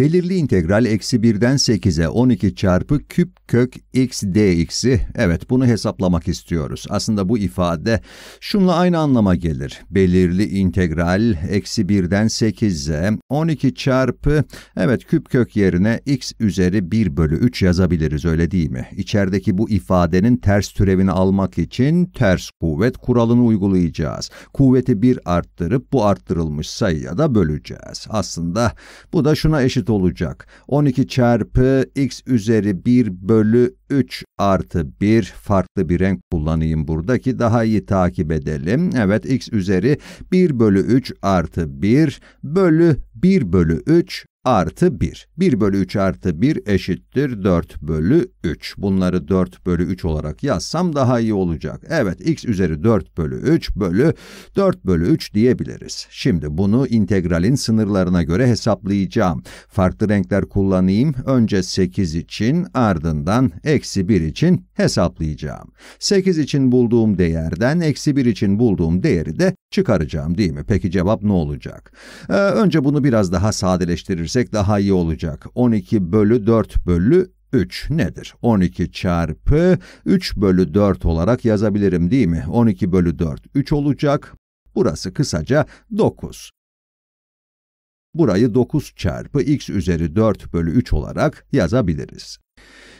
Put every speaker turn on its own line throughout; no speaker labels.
belirli integral eksi 1'den 8'e 12 çarpı küp kök x dx'i, evet bunu hesaplamak istiyoruz. Aslında bu ifade şunla aynı anlama gelir. Belirli integral eksi 1'den 8'e 12 çarpı, evet küp kök yerine x üzeri 1 bölü 3 yazabiliriz öyle değil mi? İçerideki bu ifadenin ters türevini almak için ters kuvvet kuralını uygulayacağız. Kuvveti 1 arttırıp bu arttırılmış sayıya da böleceğiz. Aslında bu da şuna eşit olacak. 12 çarpı x üzeri 1 bölü 3 artı 1 farklı bir renk kullanayım buradaki daha iyi takip edelim. Evet x üzeri 1 bölü 3 artı 1 bölü 1 bölü 3 artı 1. 1 bölü 3 artı 1 eşittir 4 bölü 3. Bunları 4 bölü 3 olarak yazsam daha iyi olacak. Evet x üzeri 4 bölü 3 bölü 4 bölü 3 diyebiliriz. Şimdi bunu integralin sınırlarına göre hesaplayacağım. Farklı renkler kullanayım. Önce 8 için ardından eksi 1 için hesaplayacağım. 8 için bulduğum değerden eksi 1 için bulduğum değeri de çıkaracağım değil mi? Peki cevap ne olacak? Ee, önce bunu biraz daha sadeleştirirsem çevirsek daha iyi olacak. 12 bölü 4 bölü 3 nedir? 12 çarpı 3 bölü 4 olarak yazabilirim değil mi? 12 bölü 4 3 olacak. Burası kısaca 9. Burayı 9 çarpı x üzeri 4 bölü 3 olarak yazabiliriz.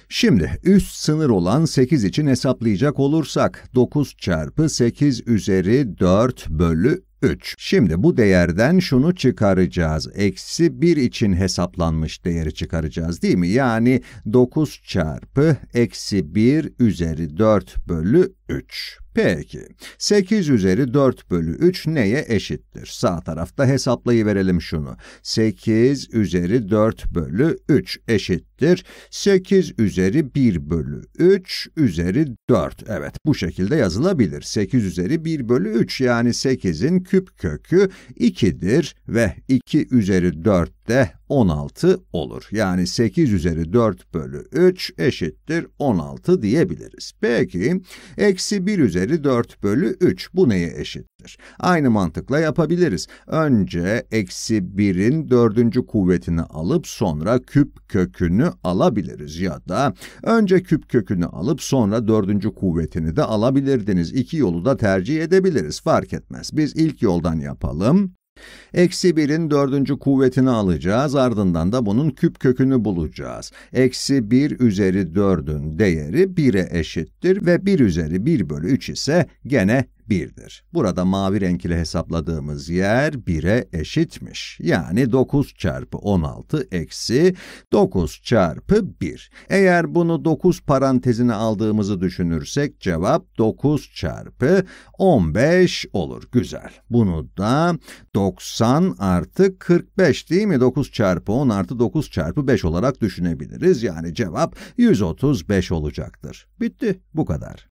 Şimdi üst sınır olan 8 için hesaplayacak olursak 9 çarpı 8 üzeri 4 bölü 3. Şimdi bu değerden şunu çıkaracağız. Eksi 1 için hesaplanmış değeri çıkaracağız değil mi? Yani 9 çarpı eksi 1 üzeri 4 bölü 3. Peki, 8 üzeri 4 bölü 3 neye eşittir? Sağ tarafta hesaplayıverelim şunu. 8 üzeri 4 bölü 3 eşittir. 8 üzeri 1 bölü 3 üzeri 4. Evet, bu şekilde yazılabilir. 8 üzeri 1 bölü 3 yani 8'in küp kökü 2'dir ve 2 üzeri 4 de 16 olur. Yani 8 üzeri 4 bölü 3 eşittir 16 diyebiliriz. Peki eksi 1 üzeri 4 bölü 3 bu neye eşittir? Aynı mantıkla yapabiliriz. Önce eksi 1'in dördüncü kuvvetini alıp sonra küp kökünü alabiliriz. Ya da önce küp kökünü alıp sonra dördüncü kuvvetini de alabilirdiniz. İki yolu da tercih edebiliriz fark etmez. Biz ilk yoldan yapalım. Eksi 1'in dördüncü kuvvetini alacağız ardından da bunun küp kökünü bulacağız. Eksi 1 üzeri 4'ün değeri 1'e eşittir ve 1 üzeri 1 bölü 3 ise gene 1'dir. Burada mavi renk ile hesapladığımız yer 1'e eşitmiş. Yani 9 çarpı 16 eksi 9 çarpı 1. Eğer bunu 9 parantezine aldığımızı düşünürsek cevap 9 çarpı 15 olur. Güzel. Bunu da 90 artı 45 değil mi? 9 çarpı 10 artı 9 çarpı 5 olarak düşünebiliriz. Yani cevap 135 olacaktır. Bitti. Bu kadar.